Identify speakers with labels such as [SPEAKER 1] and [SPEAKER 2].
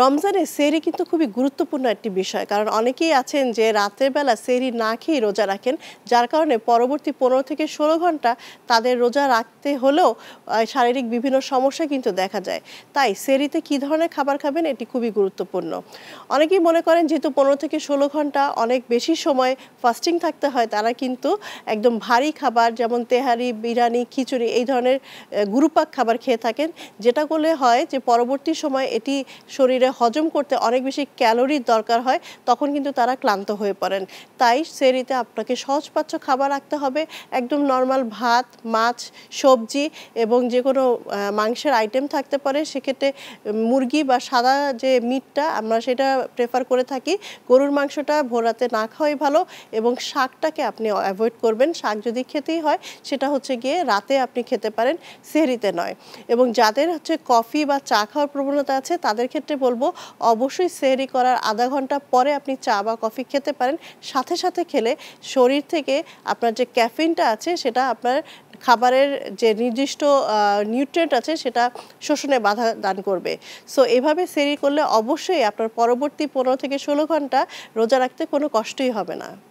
[SPEAKER 1] রমজানে সেরি কিন্তু খুবই গুরুত্বপূর্ণ একটি বিষয় কারণ অনেকেই আছেন যে রাতের বেলা সেরি না খেয়ে রোজা রাখেন যার কারণে পরবর্তী পনেরো থেকে ষোলো ঘন্টা তাদের রোজা রাখতে হলেও শারীরিক বিভিন্ন সমস্যা কিন্তু দেখা যায় তাই সেরিতে কি ধরনের খাবার খাবেন এটি খুবই গুরুত্বপূর্ণ অনেকেই মনে করেন যেহেতু পনেরো থেকে ষোলো ঘন্টা অনেক বেশি সময় ফাস্টিং থাকতে হয় তারা কিন্তু একদম ভারী খাবার যেমন তেহারি বিরিয়ানি খিচুড়ি এই ধরনের গুরুপাক খাবার খেয়ে থাকেন যেটা করলে হয় যে পরবর্তী সময় এটি শরীর শরীরে হজম করতে অনেক বেশি ক্যালোরির দরকার হয় তখন কিন্তু তারা ক্লান্ত হয়ে পড়েন তাই সেরিতে আপনাকে সহজপাচ্য খাবার রাখতে হবে একদম নর্মাল ভাত মাছ সবজি এবং যে কোনো মাংসের আইটেম থাকতে পারে সেক্ষেত্রে মুরগি বা সাদা যে মিটটা আমরা সেটা প্রেফার করে থাকি গরুর মাংসটা ভোরাতে না খাওয়াই ভালো এবং শাকটাকে আপনি অ্যাভয়েড করবেন শাক যদি খেতেই হয় সেটা হচ্ছে গিয়ে রাতে আপনি খেতে পারেন সেহরিতে নয় এবং যাদের হচ্ছে কফি বা চা খাওয়ার প্রবণতা আছে তাদের ক্ষেত্রে বলবো অবশ্যই সেহরি করার আধা ঘন্টা পরে আপনি চা বা কফি খেতে পারেন সাথে সাথে খেলে শরীর থেকে আপনার যে ক্যাফিনটা আছে সেটা আপনার খাবারের যে নির্দিষ্ট নিউট্রিয়েন্ট আছে সেটা শোষণে বাধা দান করবে সো এভাবে সেরি করলে অবশ্যই আপনার পরবর্তী পনেরো থেকে ষোলো ঘন্টা রোজা রাখতে কোনো কষ্টই হবে না